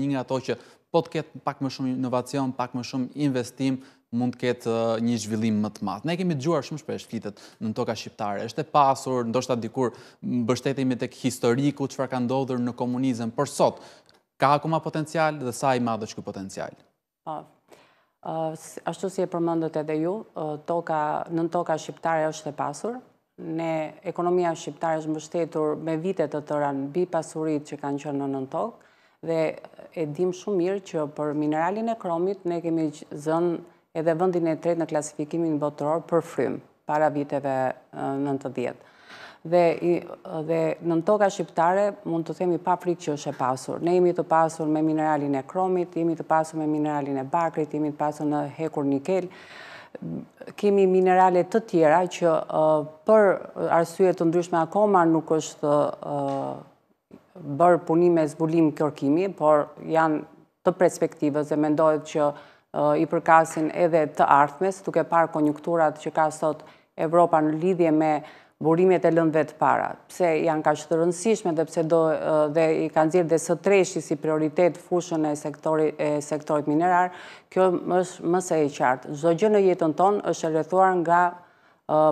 një nga ato që po të ketë pak më shumë inovacion, pak më shumë investim, mund të ketë një zhvillim më të madh. Ne kemi dëgjuar shumë shpesh fitet në toka shqiptare. Është e pasur, ndoshta dikur mbështetemi tek historiku çfarë ka ndodhur në komunizëm, por sot ka akoma potencial dhe sa i madh është ky potencial. Po. ashtu si e përmendët edhe ju, toka në toka shqiptare është e pasur. Ne ekonomia shqiptare është mbështetur me vite të tëra mbi pasuritë që kanë qenë në, në tokë dhe e dim shumë mirë që për mineralin e kromit ne kemi zën edhe vëndin e tret në klasifikimin botëror për frym para viteve 90. Dhe në në toka shqiptare mund të themi pa frikë që është e pasur. Ne imi të pasur me mineralin e kromit, imi të pasur me mineralin e bakrit, imi të pasur në hekur nikel, kemi mineralet të tjera që për arsujet të ndryshme akoma nuk është bërë punime zbulim kërkimi, por janë të perspektivës dhe mendojt që i përkasin edhe të artmes, tuke par konjunkturat që ka sot Evropa në lidhje me burimet e lëndve të para, pse janë ka shtë rëndësishme dhe pse do dhe i kanë zirë dhe së treshti si prioritet fushën e sektorit minerar, kjo është mëse e qartë. Zdo gjë në jetën tonë është e rrethuar nga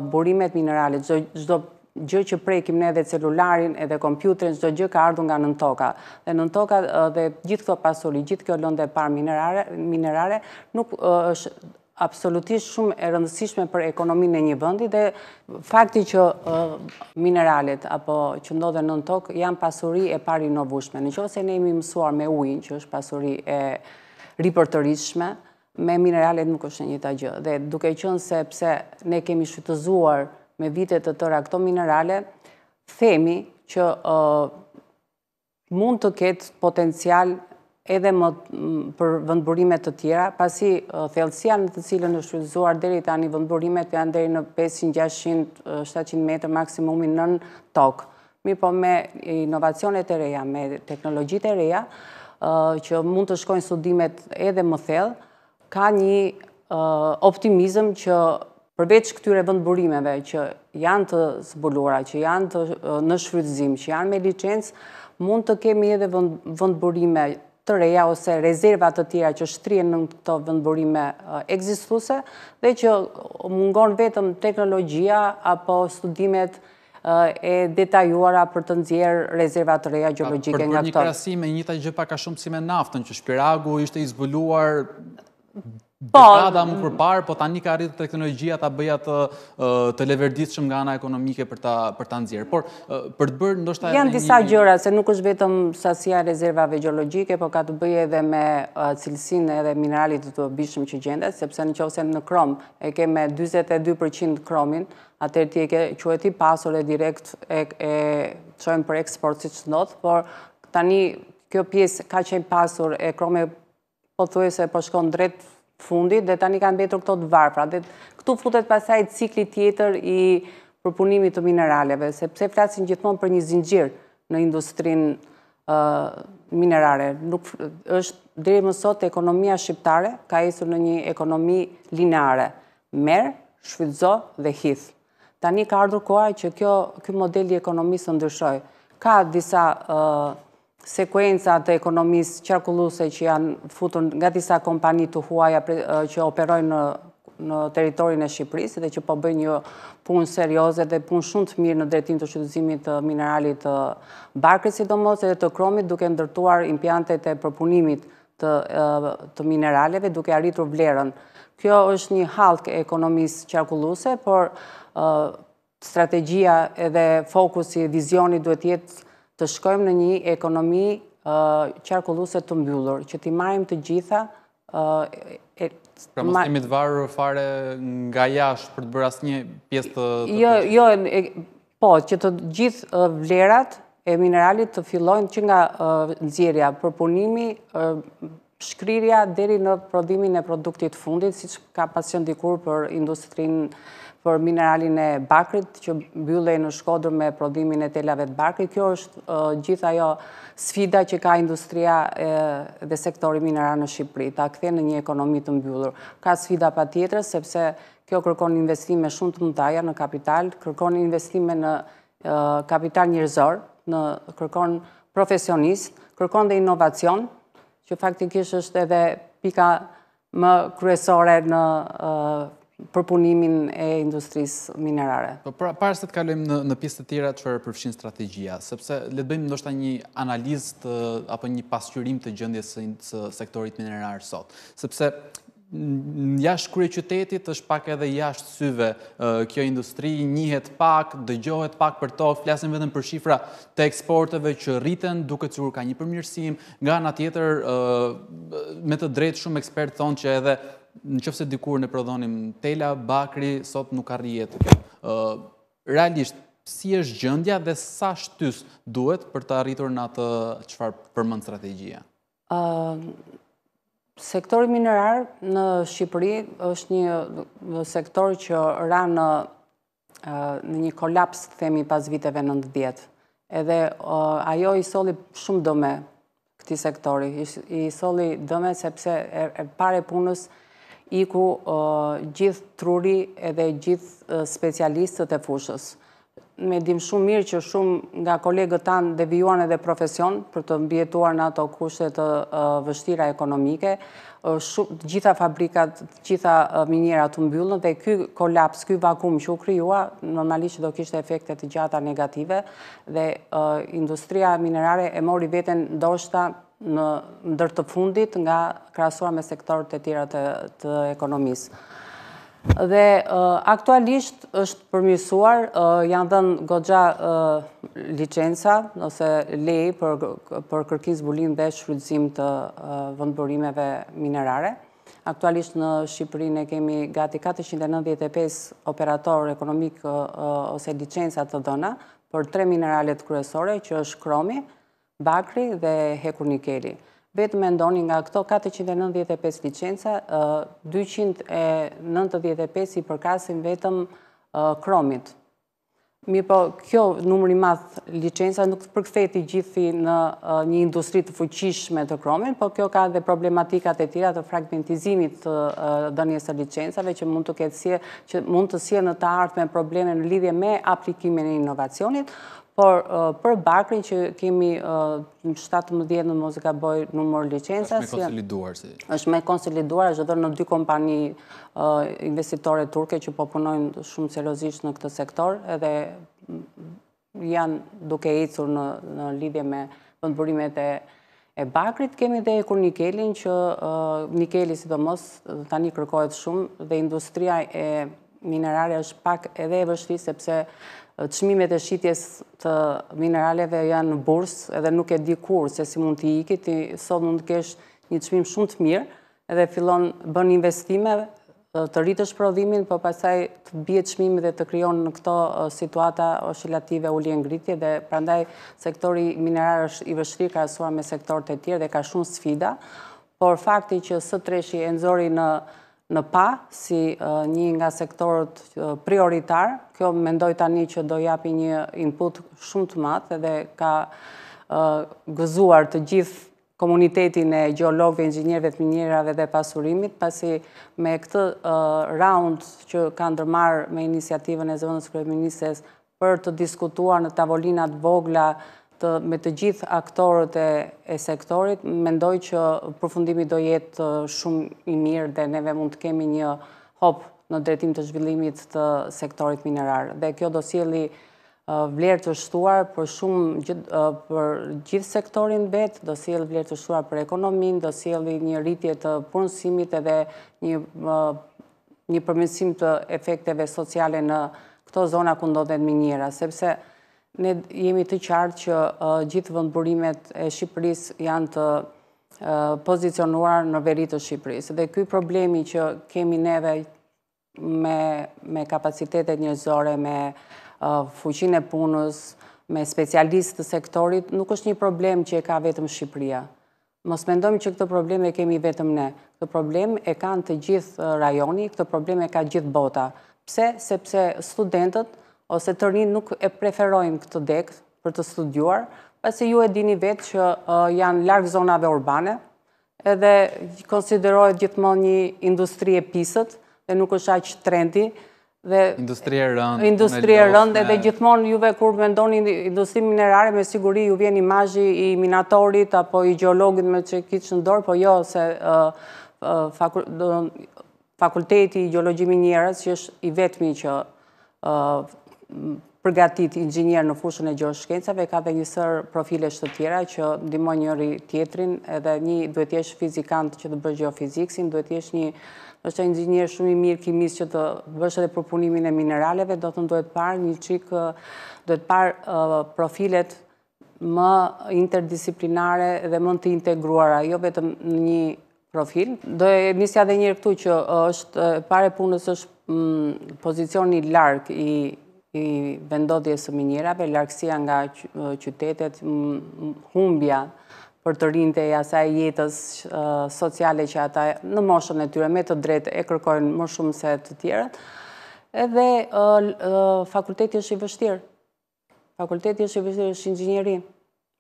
burimet mineralit, zdo gjë që prekim ne edhe celularin, edhe kompjuterin, çdo gjë ka ardhur nga nëntoka. Dhe nëntoka dhe gjithë këto pasuri, gjithë kjo lëndë par minerare, minerare nuk është absolutisht shumë e rëndësishme për ekonominë e një vendi dhe fakti që mineralet apo që ndodhen në tokë janë pasuri e parë inovueshme. Nëse ne jemi mësuar me ujin që është pasuri e ripërtërishme, me mineralet nuk është një të gjë. Dhe duke qënë se pse ne kemi shqytëzuar me vitet të tëra këto minerale, themi që mund të ketë potencial edhe më për vëndburimet të tjera, pasi thelësia në të cilën është shruzuar deri tani vëndburimet janë deri në 500-600-700 meter maksimumin nën tokë. Mi po me inovacionet e reja, me teknologjit e reja, që mund të shkojnë sudimet edhe më thellë, ka një optimizm që përveç këtyre vëndburimeve që janë të zbulora, që janë në shfrytëzim, që janë me licencë, mund të kemi edhe vëndburime të reja ose rezervat të tjera që shtrien në këto vëndburime egzistuse dhe që mungon vetëm teknologjia apo studimet e detajuara për të nëzjerë rezervat të reja gjëllogjike nga këto. Për një krasime, njëta gjëpa ka shumë si me naftën, që Shpiragu ishte izbuluar dekada më përpar, po tani ka rritë teknologjia të bëjat të leverdit shumë nga ana ekonomike për të nëzirë. Por, për të bërë, ndoshta... Janë disa gjëra, se nuk është vetëm sasja rezervave geologike, po ka të bëje edhe me cilsin edhe mineralit të të bishëm që gjendet, sepse në qovëse në krom e keme 22% kromin, atër ti e ke ti pasur e direkt e qojmë për eksport si që nëtë, por tani kjo pjesë ka qenë pasur e krome po thuje se po shkon drejt fundit dhe tani kanë betur këto të varfra. Këtu futet pasaj cikli tjetër i përpunimit të mineraleve, sepse flasin gjithmonë për një zingjirë në industrinë minerare. është dhe mësot ekonomia shqiptare ka esur në një ekonomi lineare. Merë, shvizo dhe hith. Tani ka ardhur koaj që kjo modeli ekonomisë ndryshoj. Ka disa sekuenca të ekonomisë qërkulluse që janë futur nga disa kompani të huaja që operojnë në në teritorin e Shqipërisë dhe që po bëjnë një punë serioze dhe punë shumë të mirë në drejtim të qëtëzimit të mineralit të barkës i domosë dhe të kromit duke ndërtuar impiantet e përpunimit të mineraleve duke arritur vlerën. Kjo është një halk e ekonomisë qarkulluse, por strategia edhe fokus i vizioni duhet jetë të shkojmë në një ekonomi qarkulluset të mbyllur, që ti marim të gjitha... Pra mos të imit varë fare nga jash për të bërë asë një pjesë të... Jo, jo po, që të gjithë vlerat e mineralit të fillojnë që nga nëzirja, përpunimi, shkrirja, deri në prodhimin e produktit fundit, si që ka pasion dikur për industrinë për mineralin e bakrit, që bjullej në shkodër me prodhimin e telave të bakrit. Kjo është gjitha ajo sfida që ka industria dhe sektori mineral në Shqipëri, ta këthe në një ekonomi të mbjullur. Ka sfida pa tjetër, sepse kjo kërkon investime shumë të mëtaja në kapital, kërkon investime në kapital njërzor, në kërkon profesionist, kërkon dhe inovacion, që faktikisht është edhe pika më kryesore në përpunimin e industrisë minerare. Po, pra, parë se të kalujem në të tira që përfshin strategia, sepse le të bëjmë ndoshta një analizë apo një pasqyrim të gjëndjes së sektorit minerarë sot. Sepse jashtë kërë qytetit është pak edhe jashtë syve kjo industri, njëhet pak, dëgjohet pak për to, flasin vetëm për shifra të eksporteve që rriten, duke cërur ka një përmjërsim, nga nga tjetër me të drejtë shumë ekspertë thonë që edhe në qëfëse dikur në prodhonim Tela, Bakri, sot nuk arrijet. Realisht, si është gjëndja dhe sa shtys duhet për të arritur në atë qëfar përmën strategjia? Sektori minerar në Shqipëri është një sektor që ra në një kolaps, themi, pas viteve 90. Edhe ajo i soli shumë dëme këti sektori. I soli dëme sepse pare punës iku gjithë truri edhe gjithë specialistët e fushës. Me dim shumë mirë që shumë nga kolegët tanë devijuan edhe profesion për të mbjetuar në ato kushtet të vështira ekonomike, gjitha fabrikat, gjitha minjera të mbyllën dhe këj kolaps, këj vakum që u kryua, normalisht që do kishtë efektet gjata negative dhe industria minerare e mori veten doshta në ndër të fundit nga krasuar me sektorët e tjera të ekonomisë. Dhe aktualisht është përmjësuar, janë dhenë godja licenca, nëse lejë për kërkiz, zbulim dhe shfrydzim të vëndëbërimeve minerare. Aktualisht në Shqipërinë kemi gati 495 operator ekonomikë ose licenca të dhëna për tre mineralet kryesore, që është kromi, Bakri dhe Hekur Nikeli. Vetë me ndoni nga këto 495 licenca, 295 i përkasin vetëm kromit. Mi po, kjo numëri math licenca nuk të përkëtheti gjithi në një industri të fuqishme të kromin, po kjo ka dhe problematikat e tira të fragmentizimit të dënjesë të licencave që mund të ketësie, që mund të sje në të artë me probleme në lidhje me aplikimin e inovacionit, por uh, për bakrin që kemi 17 uh, në muzika boj numër licensas... është me konsoliduar, si? është me konsoliduar, është dhe në dy kompani uh, investitore turke që po punojnë shumë serozisht në këtë sektor, edhe mm, janë duke icur në lidhje me pëndëpërimet e E bakrit kemi dhe e kur nikelin që nikeli si dhe mos tani kërkojt shumë dhe industria e minerare është pak edhe e vështi sepse qmimet e shqitjes të mineraleve janë në burs edhe nuk e di kur se si mund t'i ikit, sot mund t'kesh një qmim shumë të mirë edhe fillon bën investime të rritë shprodhimin, për po pasaj të bje qmimi dhe të kryon në këto situata oshilative u lijen gritje dhe prandaj sektori mineral është i vështirë ka asuar me sektor të tjerë dhe ka shumë sfida, por fakti që së treshi e nëzori në në pa, si një nga sektorët prioritarë. Kjo mendoj tani që do japi një input shumë të matë edhe ka gëzuar të gjithë komunitetin e geologëve, inxinjerëve, të minjerave dhe pasurimit, pasi me këtë round që ka ndërmarë me inisiativën e zëvëndës kërëminises për të diskutuar në tavolinat vogla me të gjithë aktorët e sektorit, mendoj që përfundimi do jetë uh, shumë i mirë dhe neve mund të kemi një hopë në dretim të zhvillimit të sektorit minerar. Dhe kjo do sjeli uh, vlerë të shtuar për shumë uh, për gjithë sektorin betë, do sjeli vlerë të shtuar për ekonomin, do sjeli një rritje të punësimit edhe një përmësim të efekteve sociale në këto zona këndodhen minjera. Sepse, ne jemi të qartë që gjithë vëndburimet e Shqipëris janë të pozicionuar në veritë Shqipëris. Dhe këj problemi që kemi neve me kapacitetet njëzore, me fuqin e punës, me specialistë të sektorit, nuk është një problem që e ka vetëm Shqipëria. Mos mendojmë që këtë problem e kemi vetëm ne. Këtë problem e kanë të gjithë rajoni, këtë problem e ka gjithë bota. Pse? Sepse studentët, ose të rinë nuk e preferojnë këtë dekë për të studuar, pasi ju e dini vetë që janë largë zonave urbane, edhe konsiderojët gjithmon një industri e pisët, dhe nuk është aqë trendi, dhe industri e rëndë, edhe gjithmon juve kur mendoni industri minerare, me siguri ju vjen imajji i minatorit, apo i geologit me që kitë shëndor, po jo se fakulteti i geologi minjerës, që është i vetëmi që përgatit ingjinerë në fushën e gjërë shkencave, ka dhe njësër profile shtë tjera që ndimoj njëri tjetrin, edhe një duhet jeshtë fizikant që të bërgjo fiziksin, duhet jeshtë një është e shumë i mirë kimis që të bësh edhe propunimin e mineraleve, do të ndohet parë një qikë, do të parë profilet më interdisciplinare dhe më të integruara, jo vetëm në një profil. Do e njësja dhe njërë këtu që është pare punës është mm, pozicioni larkë i i vendodhjes së minjerave, larkësia nga qytetet, humbja për të rinjë të asaj jetës sociale që ata në moshën e tyre me të drejtë e kërkojnë më shumë se të tjera. Edhe fakulteti është i vështirë. Fakulteti është i vështirë, është ingjineri.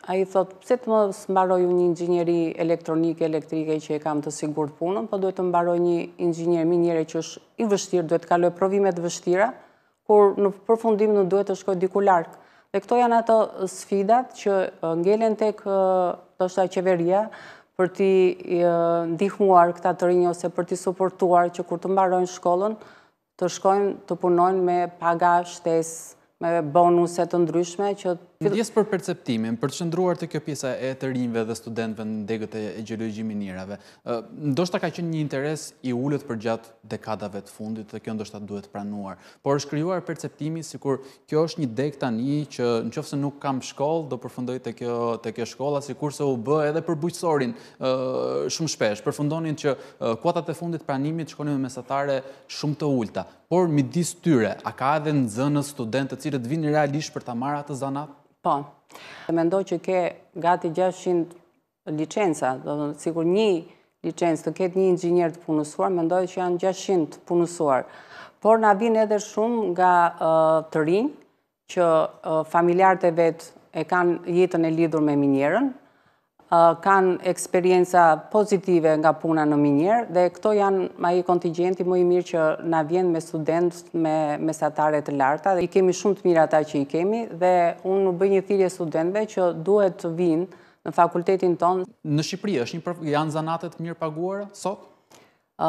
A i thotë, pëse të më sëmbaroj një ingjineri elektronike, elektrike që e kam të sigur të punën, po duhet të mbaroj një ingjineri minjere që është i vështirë, duhet të kaloj provimet vështira, por në përfundim në duhet të shkoj diku larkë. Dhe këto janë ato sfidat që ngelen tek të shta qeveria për ti ndihmuar këta të rinjë ose për ti suportuar që kur të mbarojnë shkollën, të shkojnë të punojnë me paga shtes, me bonuset të ndryshme që Ndjes për perceptimin, për të shëndruar të kjo pjesa e të rinjve dhe studentve në degët e gjelojgji minirave, ndoshta ka qenë një interes i ullët për gjatë dekadave të fundit dhe kjo ndoshta duhet pranuar. Por është kryuar perceptimi si kur kjo është një deg tani që në qofse nuk kam shkollë, do përfundoj të kjo shkolla, si kur se u bë edhe për bujqësorin shumë shpesh, përfundonin që kuatat e fundit pranimit shkonin me mesatare shumë të ullëta. Por, midis tyre, a ka edhe në zënë studentët cilët vini realisht për ta marrë atë zanat? Po, dhe mendoj që ke gati 600 licenca, dhe dhe cikur një licenca të ketë një inxinjer të punësuar, mendoj që janë 600 punësuar. Por nga vinë edhe shumë nga të rinjë, që familjarët e vetë e kanë jetën e lidur me minjerën, kanë eksperienca pozitive nga puna në minjerë dhe këto janë ma i kontingenti më i mirë që na vjenë me studentës me mesatare të larta dhe i kemi shumë të mirë ata që i kemi dhe unë në bëjnë një thirje studentëve që duhet të vinë në fakultetin tonë. Në Shqipëri është një përfë, janë zanatet të mirë paguara, sot?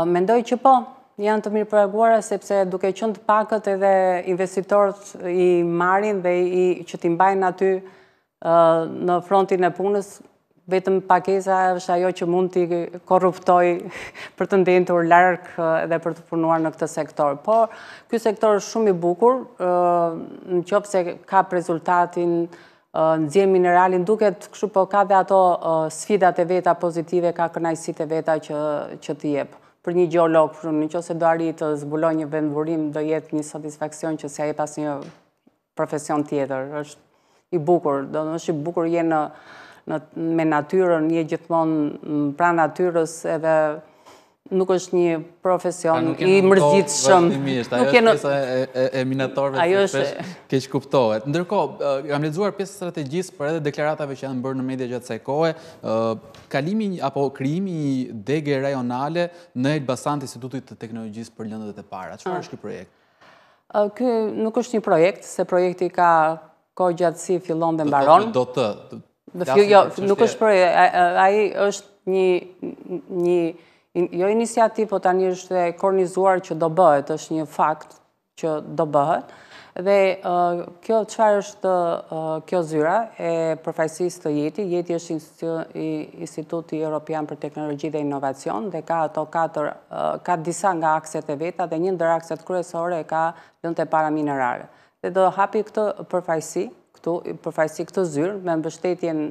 Mendoj që po, janë të mirë paguara, sepse duke qënë të pakët edhe investitorët i marin dhe i që t'imbajnë aty në frontin e punës, vetëm pakesa është ajo që mund t'i korruptoj për të ndendur larkë dhe për të punuar në këtë sektor. Por, kjo sektor është shumë i bukur, në qopë se ka rezultatin në zjemë mineralin, duket këshu po ka dhe ato sfidat e veta pozitive, ka kënajësit e veta që t'i jepë. Për një geolog, në qopë se do arri të zbuloj një vendvurim, do jetë një satisfakcion që se aje pas një profesion tjetër. është i bukur, do në është i bukur jenë në me natyrën, një gjithmonë pra natyrës edhe nuk është një profesion i mërzitë shumë. Nuk e në e minatorve të shpesh keq kuptohet. Ndërko, kam uh, lezuar pjesë strategjisë për edhe deklaratave që janë bërë në media gjatë sekoje, uh, kalimi apo kriimi degje rajonale në Elbasant Institutit të Teknologjisë për Lëndët e Para. Qëfar ah. është këj projekt? Uh, këj nuk është një projekt, se projekti ka kohë gjatësi fillon dhe mbaron. Do të, Në fjo, jo, nuk është projë, aji është një, një, jo inisiativ, po tani është e kornizuar që do bëhet, është një fakt që do bëhet, dhe kjo qëfar është kjo zyra e përfajsis të jeti, jeti është Instituti Europian për Teknologi dhe Inovacion, dhe ka ato katër, ka disa nga akset e veta dhe një ndër akset kryesore e ka dhënë të para minerare. Dhe do hapi këtë përfajsi, këtu, përfajsi këtë zyrë, me mbështetjen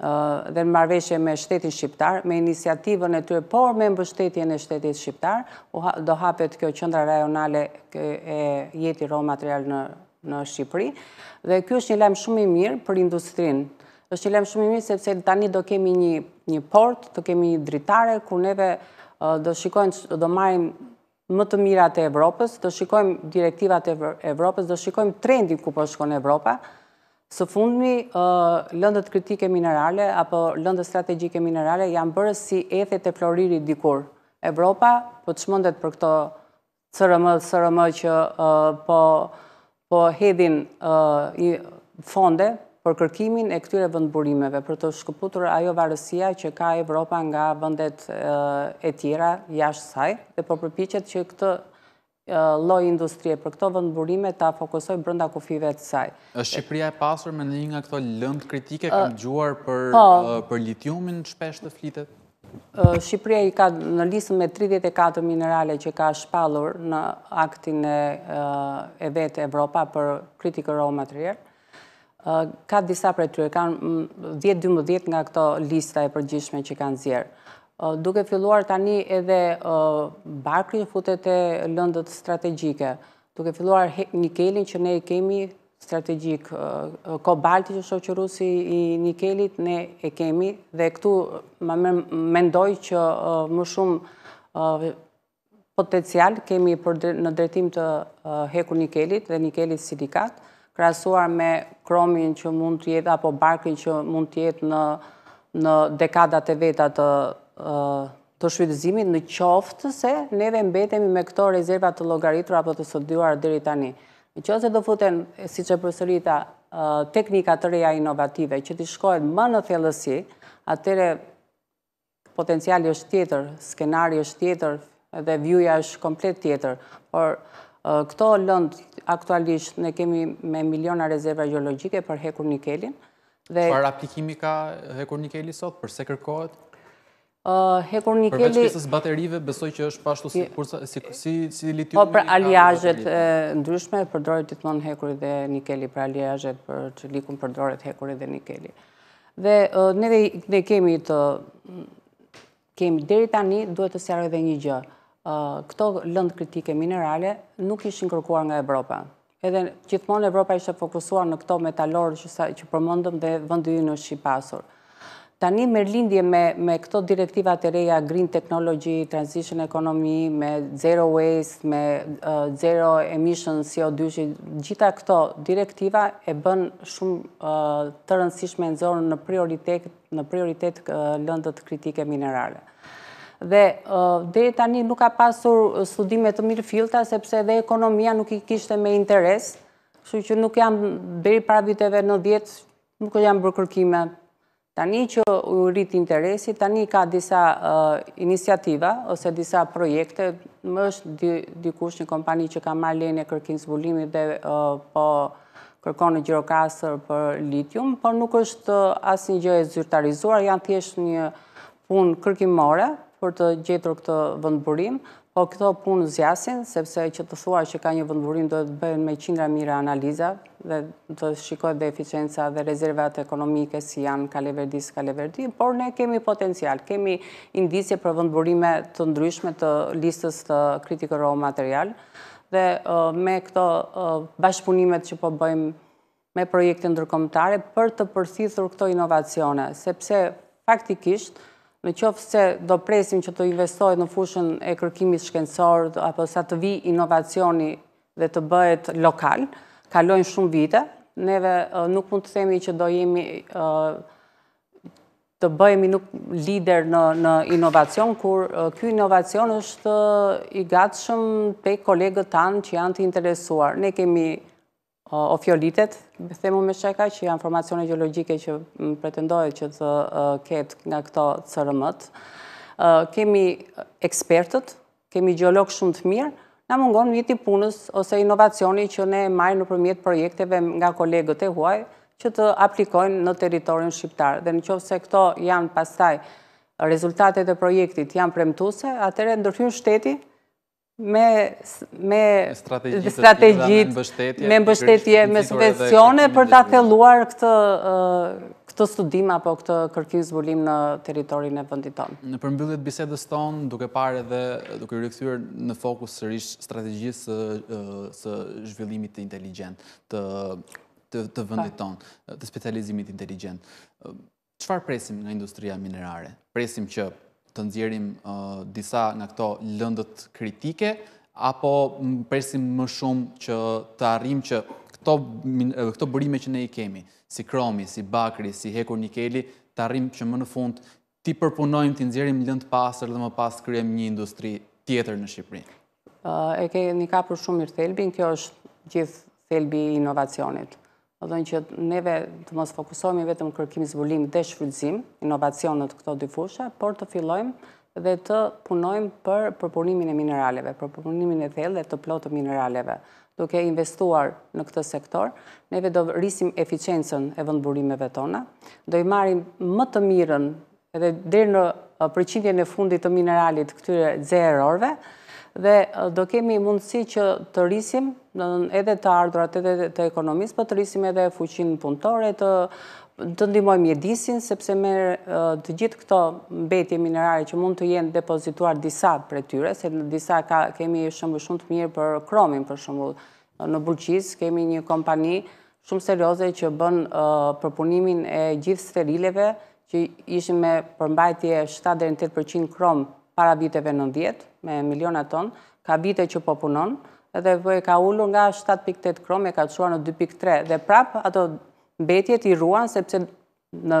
dhe në marveshje me shtetin shqiptar, me inisiativën e tërë, por me mbështetjen e shtetit shqiptar, do hapet kjo qëndra rajonale e jeti ro material në Shqipëri. Dhe kjo është një lem shumë i mirë për industrinë, është një lem shumë i mirë sepse tani do kemi një port, do kemi një dritare, ku neve do shikojnë, do marim më të mirat e Evropës, do shikojmë direktivat e Evropës, do shikojmë trendin ku po shkojnë Evropa, Së fundmi, lëndët kritike minerale apo lëndët strategike minerale janë bërë si ethet e floriri dikur. Evropa po të shmëndet për këto sërëmë, sërëmë që po, po hedhin fonde për kërkimin e këtyre vëndburimeve, për të shkëputur ajo varësia që ka Evropa nga vëndet e tjera jashtë saj, dhe po përpichet që këtë loj industrie për këto vëndëburime ta fokusoj brënda kufive të saj. Shqipëria e pasur me një nga këto lëndë kritike kam gjuar po. për litiumin shpesht të flitet? Shqipëria i ka në lisën me 34 minerale që ka shpalur në aktin e vetë Evropa për kritikë raw material. Ka disa për e tyre, kanë 10-12 nga këto lista e përgjishme që kanë zjerë duke filluar tani edhe barkri në futet e lëndët strategjike, duke filluar një kelin që ne kemi strategjik, kobalti që shqoqërusi i një kelit ne e kemi, dhe këtu mendoj që më shumë potencial kemi në dretim të heku një kelit dhe një kelit silikat, krasuar me kromin që mund të jetë apo barkrin që mund të jetë në dekadat e vetat të të shvidëzimin në qoftë se ne dhe mbetemi me këto rezervat të logaritur apo të sotduar dheri tani. Në qoftë se do futen, si që përsërita, teknikat të reja inovative që të shkojnë më në thellësi, atëre potenciali është tjetër, skenari është tjetër dhe vjuja është komplet tjetër. Por, këto lëndë aktualisht ne kemi me miliona rezervat geologike për hekur një kelin. Qëfar aplikimi ka hekur një sot? Përse kërkohet? Hekur një Përveç kësës baterive, besoj që është pashtu si kursa, si litiumi... Po, për aliajet ndryshme, përdorit të të monë hekurit dhe Nikeli, për aliajet për që likun përdorit hekurit dhe Nikeli. Dhe ne dhe kemi të... Kemi dheri tani, duhet të sjarë edhe një gjë. Këto lëndë kritike minerale nuk ishë në kërkuar nga Evropa. Edhe gjithmonë Evropa ishë fokusuar në këto metalorë që përmondëm dhe vëndu në Shqipasurë. Tani me lindje me këto direktivat e reja Green Technology, Transition Economy, me Zero Waste, me Zero Emission CO2, gjitha këto direktiva e bën shumë të rëndësishme në zonë në prioritet lëndët kritike minerale. Dhe dhe tani nuk ka pasur studimet të mirë filta, sepse dhe ekonomia nuk i kishte me interes, shu që nuk jam beri praviteve në djetë, nuk jam bërë kërkime, Tani që u rritë interesi, tani ka disa uh, inisiativa ose disa projekte, më është dikush një kompani që ka marrë lene kërkin zbulimi dhe uh, po kërkon në gjirokastër për litium, por nuk është uh, asë një gjë e zyrtarizuar, janë thjesht një punë kërkimore për të gjetur këtë vëndëburim, Po këto punë zjasin, sepse që të thua që ka një vëndvurim do të bëjnë me qindra mira analiza dhe të shikojt dhe eficienca dhe rezervat ekonomike si janë kaleverdis, kaleverdi, por ne kemi potencial, kemi indisje për vëndvurime të ndryshme të listës të kritikërro material dhe me këto bashkëpunimet që po bëjmë me projekte ndërkomtare për të përthithur këto inovacione, sepse faktikisht Në qofë se do presim që të investojt në fushën e kërkimit shkencor, apo sa të vi inovacioni dhe të bëhet lokal, kalojnë shumë vite, neve nuk mund të themi që do jemi të bëjemi nuk lider në inovacion, kur kjo inovacion është i gatshëm pe kolegët tanë që janë të interesuar. Ne kemi o fjolitet, themu me sheka, që janë formacione geologike që pretendojë që të ketë nga këto cërëmët. Kemi ekspertët, kemi geolog shumë të mirë, na mungon një tip punës ose inovacioni që ne marrë në përmjet projekteve nga kolegët e huaj, që të aplikojnë në teritorin shqiptar. Dhe në qovë se këto janë pastaj rezultatet e projektit janë premtuse, atëre ndërhyn shteti me me me mbështetje me subvencione për ta thelluar këtë këtë studim apo këtë kërkim zbulim në territorin e vendit tonë. Në përmbyllje të bisedës tonë, duke parë edhe duke rikthyer në fokus sërish strategjisë së, së zhvillimit të inteligjent të të, të vendit tonë, të specializimit inteligjent. Çfarë presim nga industria minerare? Presim që të nëzjerim disa nga këto lëndët kritike, apo presim më shumë që të arrim që këto bërime që ne i kemi, si kromi, si bakri, si hekur nikeli, të arrim që më në fund ti përpunojmë të nëzjerim lëndë pasër dhe më pas të kryem një industri tjetër në Shqipëri. E ke një ka shumë mirë thelbin, kjo është gjithë thelbi inovacionit dojnë që neve të mos fokusohemi vetëm kërkim zbulim dhe shfrydzim, inovacionet këto dy fusha, por të fillojmë dhe të punojmë për përpunimin e mineraleve, për përpunimin e thellë dhe të plotë mineraleve. Duke investuar në këtë sektor, neve do rrisim eficiencën e vëndburimeve tona, do i marim më të mirën edhe dhe në uh, përqindjen e fundit të mineralit këtyre zerorve, dhe fundit të mineralit këtyre zerorve, dhe do kemi mundësi që të rrisim edhe të ardhurat edhe të ekonomisë, për po të rrisim edhe fuqinë punëtore, të të jedisin, mjedisin, sepse me të gjithë këto mbetje minerare që mund të jenë depozituar disa për e tyre, se në disa kemi shumë shumë të mirë për kromin, për shumë në Burqis, kemi një kompani shumë serioze që bën përpunimin e gjithë sterileve, që ishim me përmbajtje 7-8% krom para viteve 90, me miliona ton, ka vite që po punon, dhe e ka ullu nga 7.8 krom, e ka qua në 2.3, dhe prap ato mbetjet i ruan, sepse në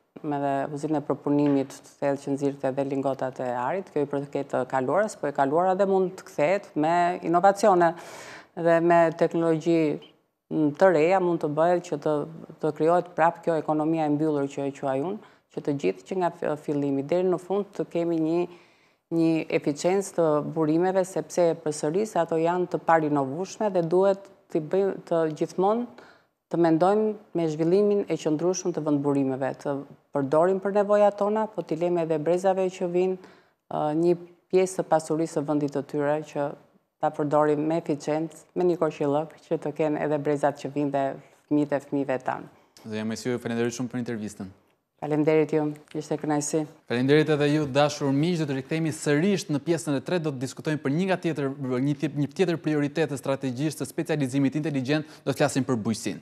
me dhe vëzirën e propunimit të thellë që nëzirët e dhe lingotat e arit, kjo i për të ketë kaluarës, po e kaluarë dhe mund të këthet me inovacione dhe me teknologi të reja mund të bëjt që të kryojt prapë kjo ekonomia e mbyllur që e quajun, që të gjithë që nga fillimi, Deri në fund të kemi një një eficiencë të burimeve sepse për sëris ato janë të parinovushme dhe duhet të gjithmonë të mendojmë me zhvillimin e qëndrushën të vëndburimeve, të përdorim për nevoja tona, po të ileme edhe brezave që vinë një pjesë të pasurisë të vëndit të tyre, që ta përdorim me eficient, me një korë që që të kenë edhe brezat që vinë dhe fëmi dhe fëmi tanë. Dhe jam e si ju e shumë për intervjistën. Falenderit ju, ishte kënajsi. Falenderit edhe ju, dashur mish, dhe të rikëtemi sërisht në pjesën e tret, do të diskutojmë për një nga tjetër, një tjetër strategjisht të specializimit inteligent, do të flasim për bujësin.